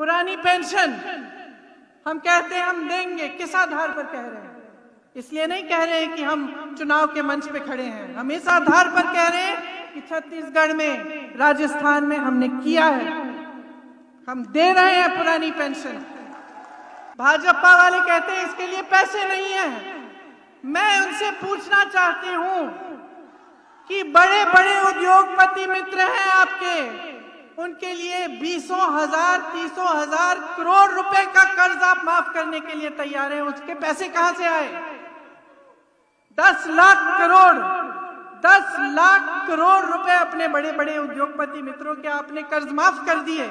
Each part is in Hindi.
पुरानी पेंशन हम कहते हैं हम देंगे किस आधार पर कह रहे हैं इसलिए नहीं कह रहे हैं कि हम चुनाव के मंच पे खड़े हैं हम इस आधार पर कह रहे हैं कि छत्तीसगढ़ में राजस्थान में हमने किया है हम दे रहे हैं पुरानी पेंशन भाजपा वाले कहते हैं इसके लिए पैसे नहीं है मैं उनसे पूछना चाहती हूं कि बड़े बड़े उद्योगपति मित्र हैं आपके उनके लिए बीसों हजार तीसों हजार करोड़ रुपए का कर्ज आप माफ करने के लिए तैयार हैं उसके पैसे कहां से आए दस लाख करोड़ दस लाख करोड़ रुपए अपने बड़े बड़े उद्योगपति मित्रों के आपने कर्ज माफ कर दिए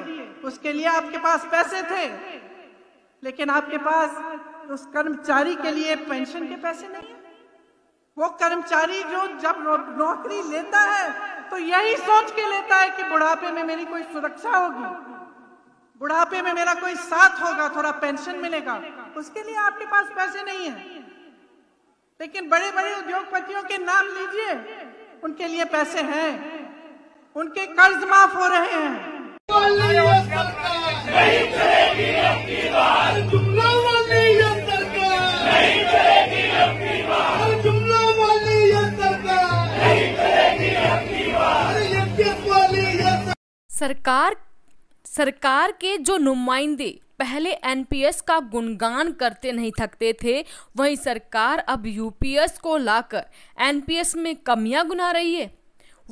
उसके लिए आपके पास पैसे थे लेकिन आपके पास उस कर्मचारी के लिए पेंशन के पैसे नहीं वो कर्मचारी जो जब नौकरी लेता है तो यही सोच के लेता है कि बुढ़ापे में मेरी कोई सुरक्षा होगी बुढ़ापे में मेरा कोई साथ होगा थोड़ा पेंशन मिलेगा उसके लिए आपके पास पैसे नहीं है लेकिन बड़े बड़े उद्योगपतियों के नाम लीजिए उनके लिए पैसे हैं उनके कर्ज माफ हो रहे हैं सरकार सरकार के जो नुमाइंदे पहले एनपीएस का गुणगान करते नहीं थकते थे वहीं सरकार अब यूपीएस को लाकर एनपीएस में कमियां गुना रही है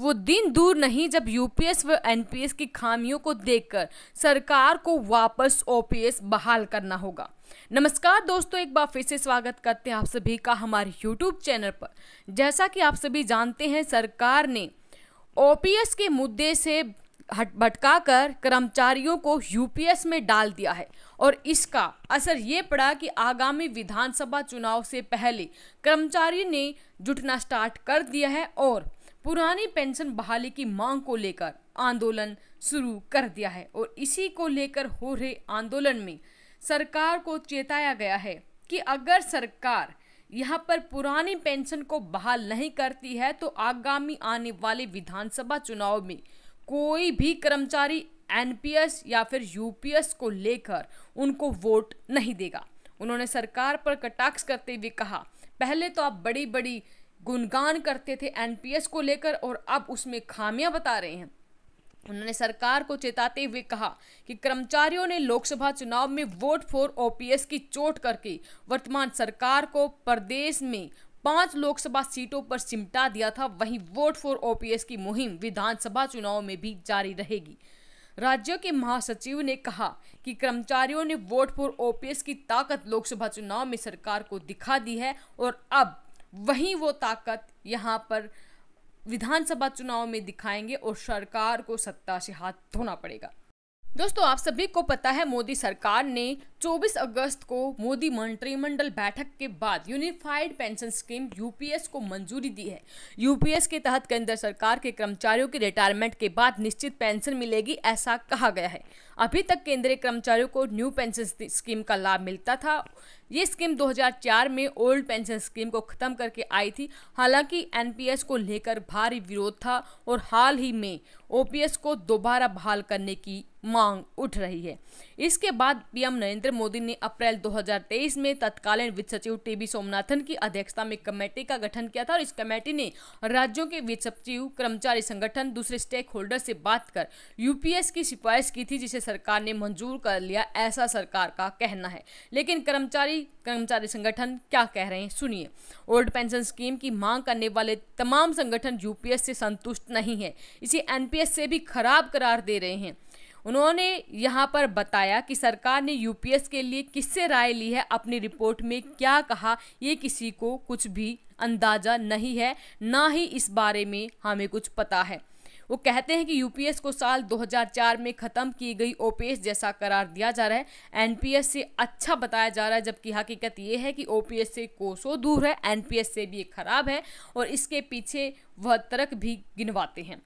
वो दिन दूर नहीं जब यूपीएस व एनपीएस की खामियों को देखकर सरकार को वापस ओपीएस बहाल करना होगा नमस्कार दोस्तों एक बार फिर से स्वागत करते हैं आप सभी का हमारे यूट्यूब चैनल पर जैसा कि आप सभी जानते हैं सरकार ने ओपीएस के मुद्दे से हट भटका कर कर्मचारियों को यूपीएस में डाल दिया है और इसका असर ये पड़ा कि आगामी विधानसभा चुनाव से पहले कर्मचारी ने जुटना स्टार्ट कर दिया है और पुरानी पेंशन बहाली की मांग को लेकर आंदोलन शुरू कर दिया है और इसी को लेकर हो रहे आंदोलन में सरकार को चेताया गया है कि अगर सरकार यहाँ पर पुरानी पेंशन को बहाल नहीं करती है तो आगामी आने वाले विधानसभा चुनाव में कोई भी कर्मचारी एनपीएस या फिर यूपीएस को लेकर उनको वोट नहीं देगा उन्होंने सरकार पर कटाक्ष करते हुए कहा पहले तो आप बड़ी बड़ी गुणगान करते थे एनपीएस को लेकर और अब उसमें खामियां बता रहे हैं उन्होंने सरकार को चेताते हुए कहा कि कर्मचारियों ने लोकसभा चुनाव में वोट फॉर ओपीएस की चोट करके वर्तमान सरकार को प्रदेश में पांच लोकसभा सीटों पर सिमटा दिया था वहीं वोट फॉर ओपीएस की मुहिम विधानसभा चुनाव में भी जारी रहेगी राज्यों के महासचिव ने कहा कि कर्मचारियों ने वोट फॉर ओपीएस की ताकत लोकसभा चुनाव में सरकार को दिखा दी है और अब वहीं वो ताकत यहाँ पर विधानसभा चुनाव में दिखाएंगे और सरकार को सत्ता से हाथ धोना पड़ेगा दोस्तों आप सभी को पता है मोदी सरकार ने 24 अगस्त को मोदी मंत्रिमंडल बैठक के बाद यूनिफाइड पेंशन स्कीम यूपीएस को मंजूरी दी है यूपीएस के तहत केंद्र सरकार के कर्मचारियों के रिटायरमेंट के बाद निश्चित पेंशन मिलेगी ऐसा कहा गया है अभी तक केंद्रीय कर्मचारियों को न्यू पेंशन स्कीम का लाभ मिलता था ये स्कीम 2004 में ओल्ड पेंशन स्कीम को ख़त्म करके आई थी हालांकि एनपीएस को लेकर भारी विरोध था और हाल ही में ओपीएस को दोबारा बहाल करने की मांग उठ रही है इसके बाद पीएम नरेंद्र मोदी ने अप्रैल 2023 में तत्कालीन वित्त सचिव टीबी सोमनाथन की अध्यक्षता में कमेटी का गठन किया था और इस कमेटी ने राज्यों के वित्त सचिव कर्मचारी संगठन दूसरे स्टेक होल्डर से बात कर यूपीएस की सिफारिश की थी जिसे सरकार ने मंजूर कर लिया ऐसा सरकार का कहना है लेकिन कर्मचारी कर्मचारी संगठन क्या कह रहे हैं सुनिए ओल्ड पेंशन स्कीम की मांग करने वाले तमाम संगठन यूपीएस से संतुष्ट नहीं है इसे एनपीएस से भी खराब करार दे रहे हैं उन्होंने यहाँ पर बताया कि सरकार ने यूपीएस के लिए किससे राय ली है अपनी रिपोर्ट में क्या कहा ये किसी को कुछ भी अंदाज़ा नहीं है ना ही इस बारे में हमें कुछ पता है वो कहते हैं कि यूपीएस को साल 2004 में ख़त्म की गई ओपीएस जैसा करार दिया जा रहा है एनपीएस से अच्छा बताया जा रहा है जबकि हकीकत ये है कि ओपीएस से कोसों दूर है एनपीएस से भी खराब है और इसके पीछे वह तर्क भी गिनवाते हैं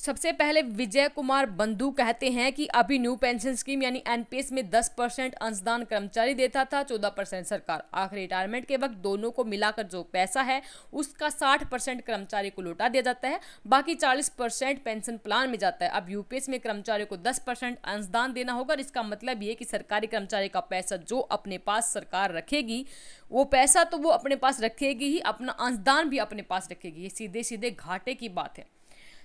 सबसे पहले विजय कुमार बंधु कहते हैं कि अभी न्यू पेंशन स्कीम यानी एनपीएस में 10 परसेंट अंशदान कर्मचारी देता था 14 परसेंट सरकार आखिर रिटायरमेंट के वक्त दोनों को मिलाकर जो पैसा है उसका 60 परसेंट कर्मचारी को लौटा दिया जाता है बाकी 40 परसेंट पेंशन प्लान में जाता है अब यूपीएस में कर्मचारी को दस अंशदान देना होगा इसका मतलब ये कि सरकारी कर्मचारी का पैसा जो अपने पास सरकार रखेगी वो पैसा तो वो अपने पास रखेगी ही अपना अंशदान भी अपने पास रखेगी ये सीधे सीधे घाटे की बात है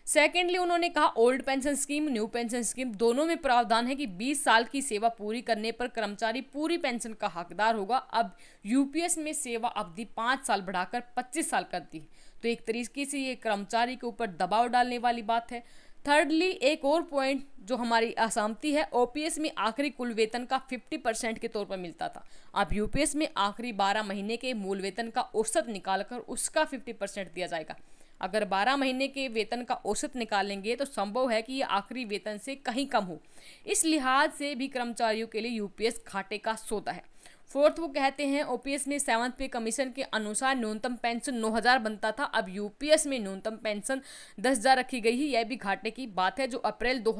सेकेंडली उन्होंने कहा old pension scheme new pension scheme दोनों में प्रावधान है कि 20 साल की सेवा पूरी करने पर कर्मचारी पूरी पेंशन का हकदार होगा अब यूपीएस में सेवा अवधि पाँच साल बढ़ाकर पच्चीस साल कर दी तो एक तरीके से ये कर्मचारी के ऊपर दबाव डालने वाली बात है थर्डली एक और पॉइंट जो हमारी असहमति है ओ में आखिरी कुल वेतन का 50 परसेंट के तौर पर मिलता था अब यूपीएस में आखिरी 12 महीने के मूल वेतन का औसत निकालकर उसका 50 परसेंट दिया जाएगा अगर 12 महीने के वेतन का औसत निकालेंगे तो संभव है कि ये आखिरी वेतन से कहीं कम हो इस लिहाज से भी कर्मचारियों के लिए यूपीएस घाटे का सोता है फोर्थ वो कहते हैं ओपीएस में सेवंथ पे कमीशन के अनुसार न्यूनतम पेंशन 9000 बनता था अब यूपीएस में न्यूनतम पेंशन 10000 रखी गई है यह भी घाटे की बात है जो अप्रैल दो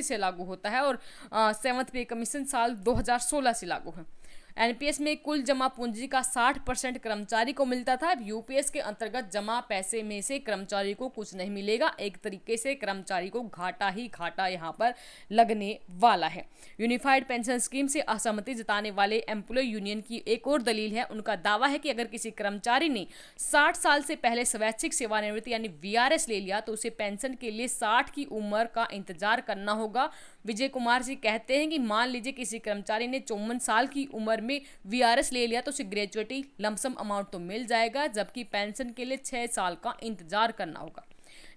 से लागू होता है और सेवंथ पे कमीशन साल दो से लागू है एनपीएस में कुल जमा पूंजी का 60 परसेंट कर्मचारी को मिलता था अब यूपीएस के अंतर्गत जमा पैसे में से कर्मचारी को कुछ नहीं मिलेगा एक तरीके से कर्मचारी को घाटा ही घाटा यहाँ पर लगने वाला है यूनिफाइड पेंशन स्कीम से असहमति जताने वाले एम्प्लॉय यूनियन की एक और दलील है उनका दावा है कि अगर किसी कर्मचारी ने साठ साल से पहले स्वैच्छिक सेवानिवृत्ति यानी वी ले लिया तो उसे पेंशन के लिए साठ की उम्र का इंतजार करना होगा विजय कुमार जी कहते हैं कि मान लीजिए किसी कर्मचारी ने चौवन साल की उम्र भर में वीआरएस ले लिया तो उसे ग्रेजुएटी लमसम अमाउंट तो मिल जाएगा जबकि पेंशन के लिए छः साल का इंतजार करना होगा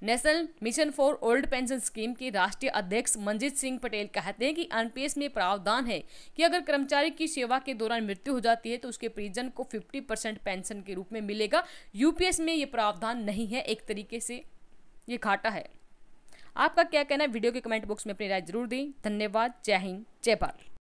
national mission for old pension scheme के राष्ट्रीय अध्यक्ष मंजीत सिंह पटेल कहते हैं कि एनपीएस में प्रावधान है कि अगर कर्मचारी की सेवा के दौरान मृत्यु हो जाती है तो उसके परिजन को 50 परसेंट पेंशन के रूप में मिलेगा यूपीएस में ये प्रावधान नहीं है एक तरीके से ये घाटा है आपका क्या कहना है वीडियो के कमेंट बॉक्स में अपनी राय जरूर दें धन्यवाद जय हिंद जय भारत